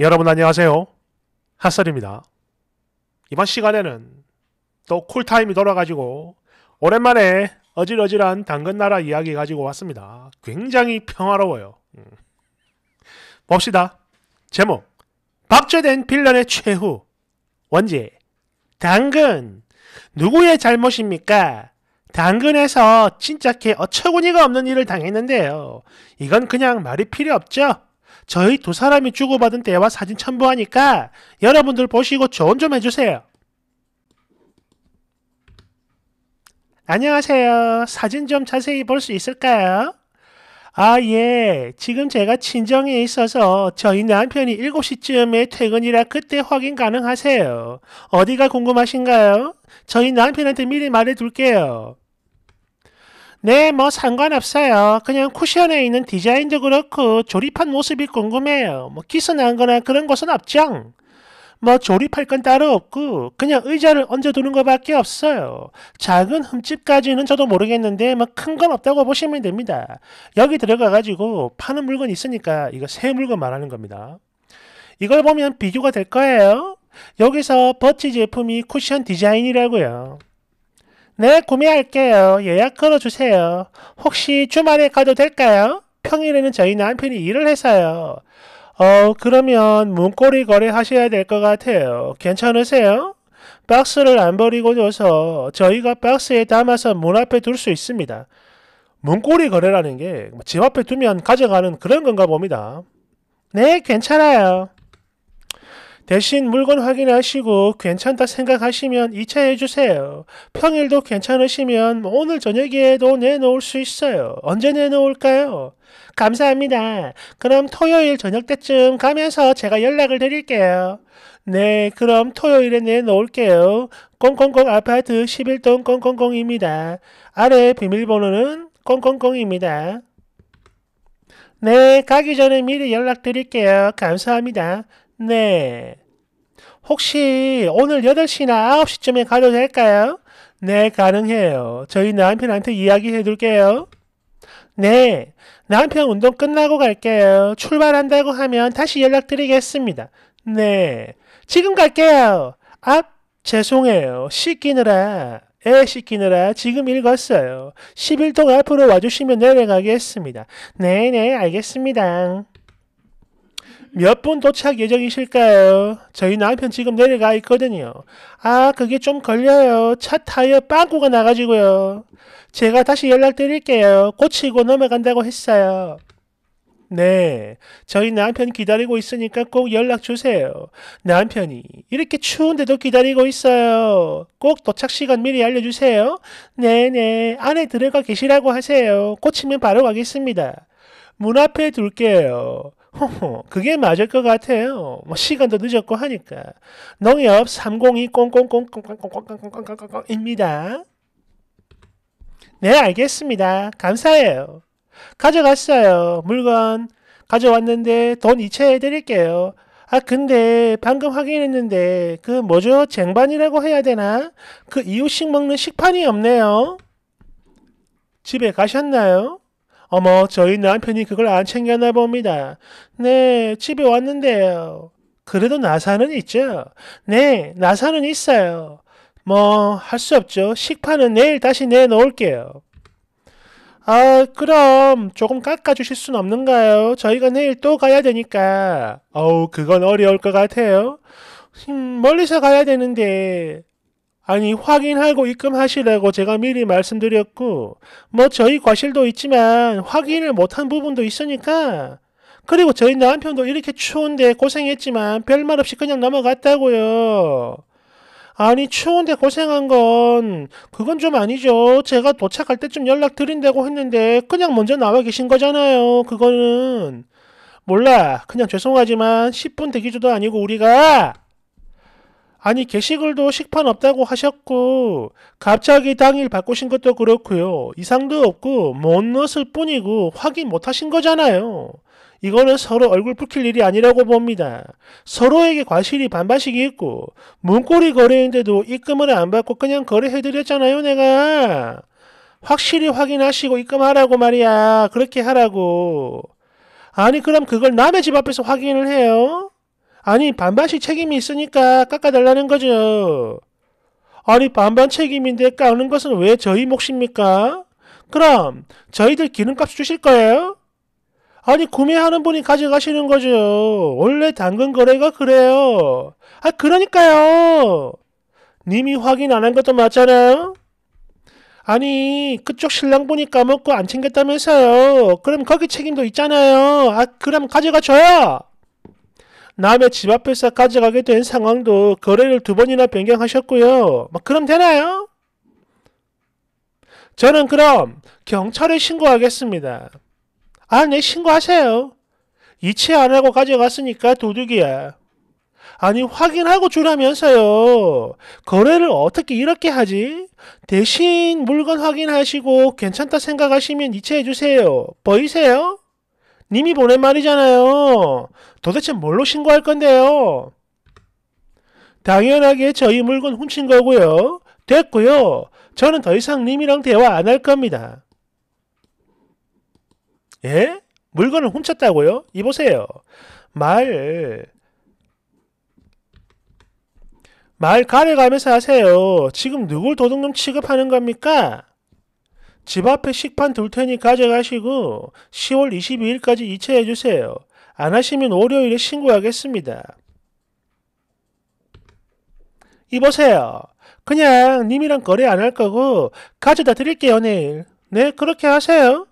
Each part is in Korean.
여러분 안녕하세요. 핫설입니다. 이번 시간에는 또 쿨타임이 돌아가지고 오랜만에 어질어질한 당근나라 이야기 가지고 왔습니다. 굉장히 평화로워요. 음. 봅시다. 제목 박제된 빌런의 최후 원제 당근 누구의 잘못입니까? 당근에서 진짜 개 어처구니가 없는 일을 당했는데요. 이건 그냥 말이 필요 없죠? 저희 두 사람이 주고받은 대화 사진 첨부하니까 여러분들 보시고 조언 좀 해주세요. 안녕하세요. 사진 좀 자세히 볼 수 있을까요? 아, 예. 지금 제가 친정에 있어서 저희 남편이 7시쯤에 퇴근이라 그때 확인 가능하세요. 어디가 궁금하신가요? 저희 남편한테 미리 말해둘게요. 네, 뭐 상관없어요. 그냥 쿠션에 있는 디자인도 그렇고 조립한 모습이 궁금해요. 뭐 기스난 거나 그런 것은 없죠? 뭐 조립할 건 따로 없고 그냥 의자를 얹어두는 것밖에 없어요. 작은 흠집까지는 저도 모르겠는데 뭐 큰 건 없다고 보시면 됩니다. 여기 들어가가지고 파는 물건 있으니까 이거 새 물건 말하는 겁니다. 이걸 보면 비교가 될 거예요. 여기서 버티 제품이 쿠션 디자인이라고요. 네, 구매할게요. 예약 걸어주세요. 혹시 주말에 가도 될까요? 평일에는 저희 남편이 일을 해서요. 어, 그러면 문고리 거래 하셔야 될 것 같아요. 괜찮으세요? 박스를 안 버리고 줘서 저희가 박스에 담아서 문 앞에 둘 수 있습니다. 문고리 거래라는 게 집 앞에 두면 가져가는 그런 건가 봅니다. 네, 괜찮아요. 대신 물건 확인하시고 괜찮다 생각하시면 이체해 주세요. 평일도 괜찮으시면 오늘 저녁에도 내놓을 수 있어요. 언제 내놓을까요? 감사합니다. 그럼 토요일 저녁 때쯤 가면서 제가 연락을 드릴게요. 네, 그럼 토요일에 내놓을게요. 000 아파트 11동 000입니다. 아래 비밀번호는 000입니다. 네, 가기 전에 미리 연락드릴게요. 감사합니다. 네. 혹시 오늘 8시나 9시쯤에 가도 될까요? 네, 가능해요. 저희 남편한테 이야기해 둘게요. 네, 남편 운동 끝나고 갈게요. 출발한다고 하면 다시 연락드리겠습니다. 네, 지금 갈게요. 앞, 아, 죄송해요. 씻기느라. 애 씻기느라 지금 읽었어요. 10일 동안 앞으로 와주시면 내려가겠습니다. 네네, 네, 알겠습니다. 몇분 도착 예정이실까요? 저희 남편 지금 내려가 있거든요. 아, 그게 좀 걸려요. 차 타이어 빵꾸가 나가지고요. 제가 다시 연락드릴게요. 고치고 넘어간다고 했어요. 네, 저희 남편 기다리고 있으니까 꼭 연락 주세요. 남편이 이렇게 추운데도 기다리고 있어요. 꼭 도착 시간 미리 알려주세요. 네네, 네, 안에 들어가 계시라고 하세요. 꽂히면 바로 가겠습니다. 문 앞에 둘게요. 허허, 그게 맞을 것 같아요. 뭐 시간도 늦었고 하니까. 농협 302 0 0 0 0 0 0 0 0꽁입니다 네, 알겠습니다. 감사해요. 가져갔어요. 물건 가져왔는데 돈 이체해 드릴게요. 아 근데 방금 확인했는데 그 뭐죠? 쟁반이라고 해야 되나? 그 이유식 먹는 식판이 없네요. 집에 가셨나요? 어머, 저희 남편이 그걸 안 챙겼나 봅니다. 네, 집에 왔는데요. 그래도 나사는 있죠? 네, 나사는 있어요. 뭐, 할 수 없죠. 식판은 내일 다시 내놓을게요. 아, 그럼 조금 깎아주실 순 없는가요? 저희가 내일 또 가야 되니까. 어우, 그건 어려울 것 같아요. 음, 멀리서 가야 되는데. 아니 확인하고 입금하시라고 제가 미리 말씀드렸고 뭐 저희 과실도 있지만 확인을 못한 부분도 있으니까 그리고 저희 남편도 이렇게 추운데 고생했지만 별말 없이 그냥 넘어갔다고요. 아니 추운데 고생한 건 그건 좀 아니죠. 제가 도착할 때쯤 연락드린다고 했는데 그냥 먼저 나와 계신 거잖아요. 그거는 몰라 그냥 죄송하지만 10분 대기조도 아니고 우리가 아니 게시글도 식판 없다고 하셨고 갑자기 당일 바꾸신 것도 그렇고요. 이상도 없고 못 넣었을 뿐이고 확인 못 하신 거잖아요. 이거는 서로 얼굴 붉힐 일이 아니라고 봅니다. 서로에게 과실이 반반씩이 있고 문고리 거래인데도 입금을 안 받고 그냥 거래해드렸잖아요 내가. 확실히 확인하시고 입금하라고 말이야. 그렇게 하라고. 아니 그럼 그걸 남의 집 앞에서 확인을 해요? 아니 반반씩 책임이 있으니까 깎아달라는 거죠. 아니 반반 책임인데 깎는 것은 왜 저희 몫입니까? 그럼 저희들 기름값 주실 거예요? 아니 구매하는 분이 가져가시는 거죠. 원래 당근 거래가 그래요. 아 그러니까요. 님이 확인 안 한 것도 맞잖아요. 아니 그쪽 신랑분이 까먹고 안 챙겼다면서요. 그럼 거기 책임도 있잖아요. 아 그럼 가져가 줘요. 남의 집 앞에서 가져가게 된 상황도 거래를 두 번이나 변경하셨고요. 뭐 그럼 되나요? 저는 그럼 경찰에 신고하겠습니다. 아, 네, 신고하세요. 이체 안 하고 가져갔으니까 도둑이야. 아니, 확인하고 주라면서요. 거래를 어떻게 이렇게 하지? 대신 물건 확인하시고 괜찮다 생각하시면 이체해주세요. 보이세요? 님이 보낸 말이잖아요. 도대체 뭘로 신고할 건데요? 당연하게 저희 물건 훔친 거고요. 됐고요. 저는 더 이상 님이랑 대화 안 할 겁니다. 예? 물건을 훔쳤다고요? 이보세요. 말, 말 가려가면서 하세요. 지금 누굴 도둑놈 취급하는 겁니까? 집 앞에 식판 둘 테니 가져가시고 10월 22일까지 이체해 주세요. 안 하시면 월요일에 신고하겠습니다. 이보세요. 그냥 님이랑 거래 안 할 거고 가져다 드릴게요 내일. 네 그렇게 하세요.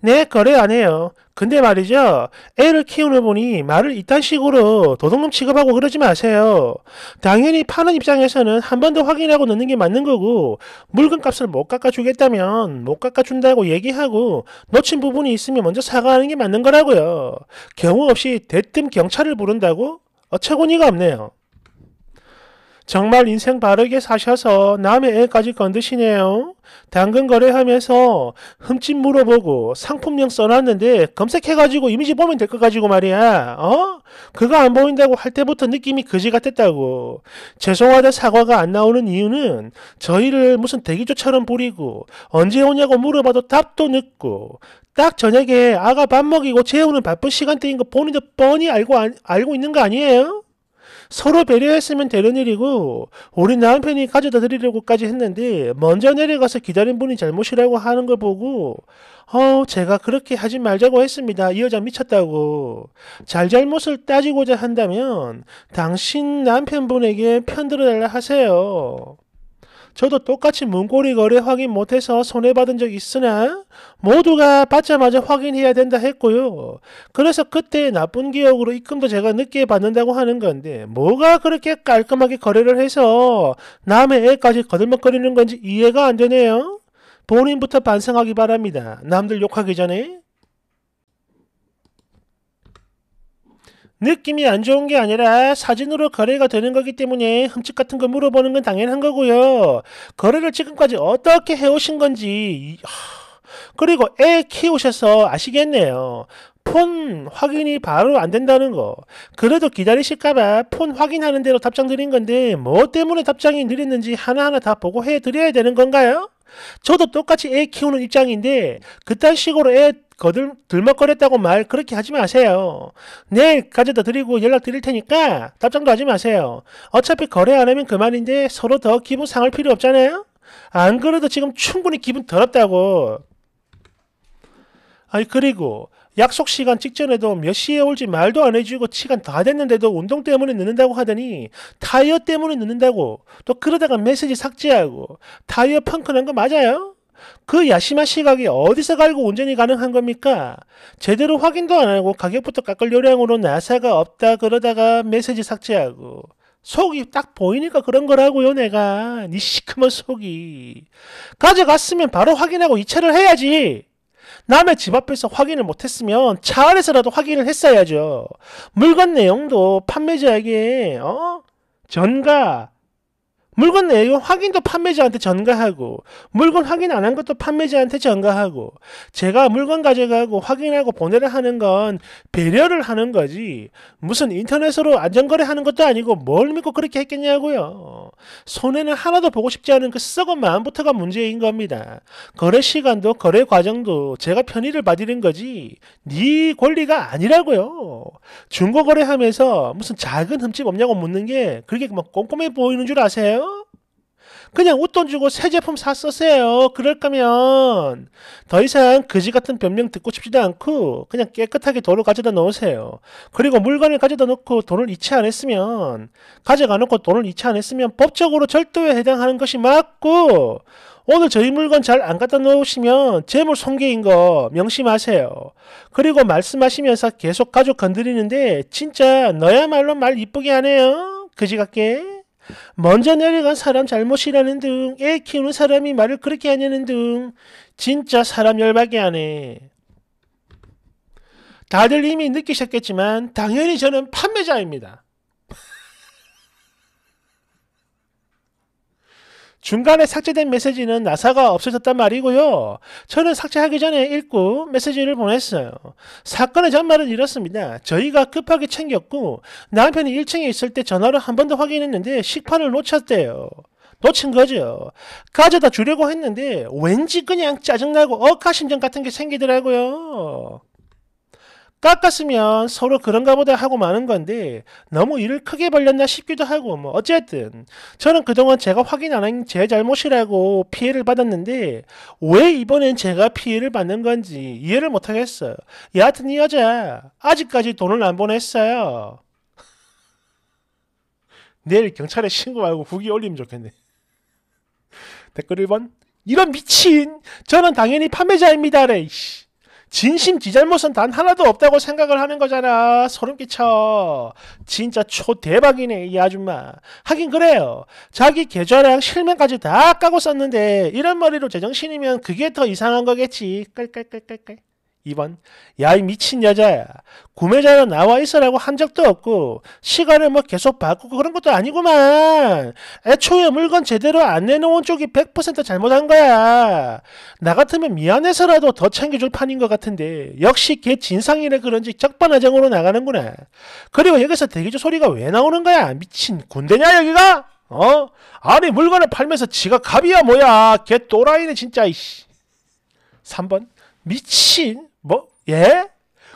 네 거래 안 해요. 근데 말이죠. 애를 키우는 분이 말을 이딴 식으로 도둑놈 취급하고 그러지 마세요. 당연히 파는 입장에서는 한 번 더 확인하고 넣는 게 맞는 거고 물건값을 못 깎아주겠다면 못 깎아준다고 얘기하고 놓친 부분이 있으면 먼저 사과하는 게 맞는 거라고요. 경우 없이 대뜸 경찰을 부른다고? 어처구니가 없네요. 정말 인생 바르게 사셔서 남의 애까지 건드시네요. 당근 거래하면서 흠집 물어보고 상품명 써놨는데 검색해가지고 이미지 보면 될 것 가지고 말이야. 어? 그거 안 보인다고 할 때부터 느낌이 그지 같았다고. 죄송하다 사과가 안 나오는 이유는 저희를 무슨 대기조처럼 부리고 언제 오냐고 물어봐도 답도 늦고 딱 저녁에 아가 밥 먹이고 재우는 바쁜 시간대인 거 본인도 뻔히 알고, 알고 있는 거 아니에요? 서로 배려했으면 되는 일이고 우리 남편이 가져다 드리려고까지 했는데 먼저 내려가서 기다린 분이 잘못이라고 하는 걸 보고 어 제가 그렇게 하지 말자고 했습니다. 이 여자 미쳤다고 잘잘못을 따지고자 한다면 당신 남편분에게 편들어 달라 하세요. 저도 똑같이 문고리 거래 확인 못해서 손해받은 적 있으나 모두가 받자마자 확인해야 된다 했고요. 그래서 그때 나쁜 기억으로 입금도 제가 늦게 받는다고 하는 건데 뭐가 그렇게 깔끔하게 거래를 해서 남의 애까지 거들먹거리는 건지 이해가 안 되네요. 본인부터 반성하기 바랍니다. 남들 욕하기 전에. 느낌이 안 좋은 게 아니라 사진으로 거래가 되는 거기 때문에 흠집 같은 거 물어보는 건 당연한 거고요. 거래를 지금까지 어떻게 해오신 건지 그리고 애 키우셔서 아시겠네요. 폰 확인이 바로 안 된다는 거. 그래도 기다리실까봐 폰 확인하는 대로 답장 드린 건데 뭐 때문에 답장이 느렸는지 하나하나 다 보고해 드려야 되는 건가요? 저도 똑같이 애 키우는 입장인데 그딴 식으로 애 거들 들먹거렸다고 말 그렇게 하지 마세요. 내일 가져다 드리고 연락 드릴 테니까 답장도 하지 마세요. 어차피 거래 안 하면 그만인데 서로 더 기분 상할 필요 없잖아요. 안 그래도 지금 충분히 기분 더럽다고. 아니 그리고 약속 시간 직전에도 몇 시에 올지 말도 안 해주고 시간 다 됐는데도 운동 때문에 늦는다고 하더니 타이어 때문에 늦는다고 또 그러다가 메시지 삭제하고 타이어 펑크난 거 맞아요? 그야심한 시각이 어디서 갈고 온전히 가능한 겁니까? 제대로 확인도 안 하고 가격부터 깎을 요량으로 나사가 없다 그러다가 메시지 삭제하고 속이 딱 보이니까 그런 거라고요 내가 니 시큼한 속이 가져갔으면 바로 확인하고 이체를 해야지 남의 집 앞에서 확인을 못했으면 차 안에서라도 확인을 했어야죠 물건 내용도 판매자에게 어? 전가 물건 내용 확인도 판매자한테 전가하고 물건 확인 안 한 것도 판매자한테 전가하고 제가 물건 가져가고 확인하고 보내라 하는 건 배려를 하는 거지 무슨 인터넷으로 안전거래 하는 것도 아니고 뭘 믿고 그렇게 했겠냐고요 손해는 하나도 보고 싶지 않은 그 썩은 마음부터가 문제인 겁니다 거래 시간도 거래 과정도 제가 편의를 받이는 거지 네 권리가 아니라고요 중고거래하면서 무슨 작은 흠집 없냐고 묻는 게 그렇게 막 꼼꼼해 보이는 줄 아세요? 그냥 웃돈 주고 새 제품 샀었어요. 그럴 거면 더 이상 그지 같은 변명 듣고 싶지도 않고 그냥 깨끗하게 돈을 가져다 놓으세요. 그리고 물건을 가져다 놓고 돈을 이체 안 했으면 가져가 놓고 돈을 이체 안 했으면 법적으로 절도에 해당하는 것이 맞고 오늘 저희 물건 잘 안 갖다 놓으시면 재물 손괴인 거 명심하세요. 그리고 말씀하시면서 계속 가족 건드리는데 진짜 너야말로 말 이쁘게 하네요. 그지 같게. 먼저 내려간 사람 잘못이라는 등, 애 키우는 사람이 말을 그렇게 하냐는 등, 진짜 사람 열받게 하네. 다들 이미 느끼셨겠지만, 당연히 저는 판매자입니다. 중간에 삭제된 메시지는 나사가 없어졌단 말이고요. 저는 삭제하기 전에 읽고 메시지를 보냈어요. 사건의 전말은 이렇습니다. 저희가 급하게 챙겼고 남편이 1층에 있을 때 전화로 한번 더 확인했는데 식판을 놓쳤대요. 놓친 거죠. 가져다 주려고 했는데 왠지 그냥 짜증나고 억하심정 같은 게 생기더라고요. 깎았으면 서로 그런가 보다 하고 마는 건데 너무 일을 크게 벌렸나 싶기도 하고 뭐 어쨌든 저는 그동안 제가 확인 안 한 제 잘못이라고 피해를 받았는데 왜 이번엔 제가 피해를 받는 건지 이해를 못하겠어요. 여하튼 이 여자 아직까지 돈을 안 보냈어요. 내일 경찰에 신고 말고 후기 올리면 좋겠네. 댓글 1번 이런 미친 저는 당연히 판매자입니다래. 진심 지 네 잘못은 단 하나도 없다고 생각을 하는 거잖아. 소름 끼쳐. 진짜 초 대박이네 이 아줌마. 하긴 그래요. 자기 계좌랑 실명까지 다 까고 썼는데 이런 머리로 제정신이면 그게 더 이상한 거겠지. 깔깔깔깔깔. 2번 야 이 미친 여자야 구매자는 나와 있어라고 한 적도 없고 시간을 뭐 계속 바꾸고 그런 것도 아니구만 애초에 물건 제대로 안 내놓은 쪽이 100% 잘못한 거야 나 같으면 미안해서라도 더 챙겨줄 판인 것 같은데 역시 걔 진상이라 그런지 적반하장으로 나가는구나 그리고 여기서 대기조 소리가 왜 나오는 거야 미친 군대냐 여기가 어 아니 물건을 팔면서 지가 갑이야 뭐야 걔 또라이네 진짜 이씨 3번 미친 예?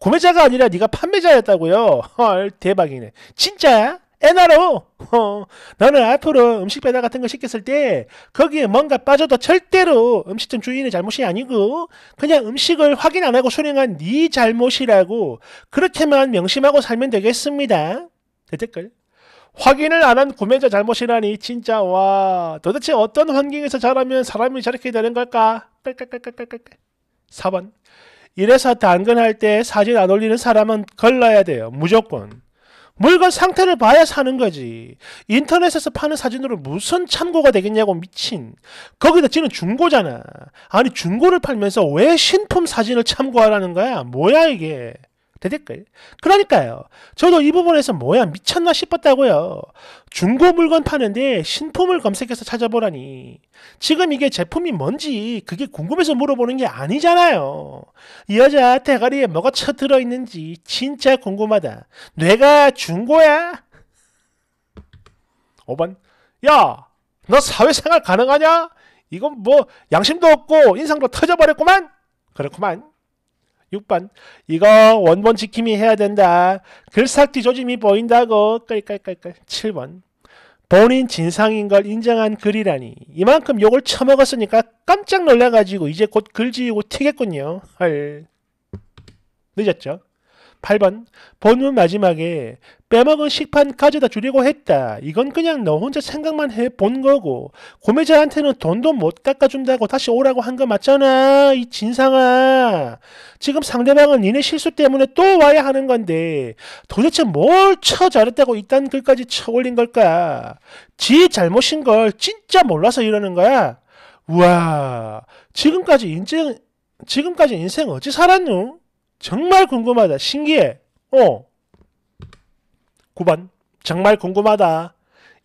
구매자가 아니라 네가 판매자였다고요? 헐 대박이네. 진짜야? 애나로 어, 너는 앞으로 음식 배달 같은 거 시켰을 때 거기에 뭔가 빠져도 절대로 음식점 주인의 잘못이 아니고 그냥 음식을 확인 안 하고 수령한 네 잘못이라고 그렇게만 명심하고 살면 되겠습니다. 대댓글 확인을 안 한 구매자 잘못이라니 진짜 와 도대체 어떤 환경에서 자라면 사람이 저렇게 되는 걸까? 4번 이래서 당근할 때 사진 안 올리는 사람은 걸러야 돼요. 무조건. 물건 상태를 봐야 사는 거지. 인터넷에서 파는 사진으로 무슨 참고가 되겠냐고 미친. 거기다 찌는 중고잖아. 아니 중고를 팔면서 왜 신품 사진을 참고하라는 거야? 뭐야 이게. 대댓글. 그러니까요. 저도 이 부분에서 뭐야 미쳤나 싶었다고요. 중고 물건 파는데 신품을 검색해서 찾아보라니. 지금 이게 제품이 뭔지 그게 궁금해서 물어보는 게 아니잖아요. 이 여자 대가리에 뭐가 쳐들어 있는지 진짜 궁금하다. 뇌가 중고야? 5번. 야, 너 사회생활 가능하냐? 이건 뭐 양심도 없고 인상도 터져버렸구만. 그렇구만. 6번 이거 원본 지킴이 해야 된다. 글싹 뒤조짐이 보인다고 깔깔깔깔 7번 본인 진상인 걸 인정한 글이라니 이만큼 욕을 처먹었으니까 깜짝 놀라가지고 이제 곧 글지우고 튀겠군요. 헐 늦었죠. 8번 본문 마지막에 빼먹은 식판까지 다 줄이고 했다. 이건 그냥 너 혼자 생각만 해 본 거고 구매자한테는 돈도 못 깎아준다고 다시 오라고 한 거 맞잖아. 이 진상아. 지금 상대방은 니네 실수 때문에 또 와야 하는 건데 도대체 뭘 쳐 잘했다고 이딴 글까지 쳐 올린 걸까? 지 잘못인 걸 진짜 몰라서 이러는 거야. 우와 지금까지 인생 지금까지 인생 어찌 살았누? 정말 궁금하다. 신기해. 어. 9번 정말 궁금하다.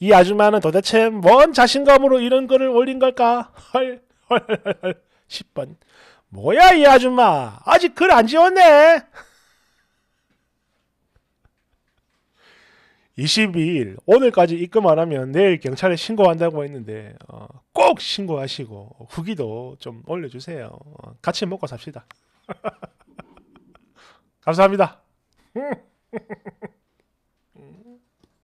이 아줌마는 도대체 뭔 자신감으로 이런 글을 올린 걸까? 헐, 헐, 헐, 10번 뭐야 이 아줌마 아직 글 안 지웠네. 22일 오늘까지 입금 안 하면 내일 경찰에 신고한다고 했는데 어, 꼭 신고하시고 후기도 좀 올려주세요. 어, 같이 먹고 삽시다. 감사합니다.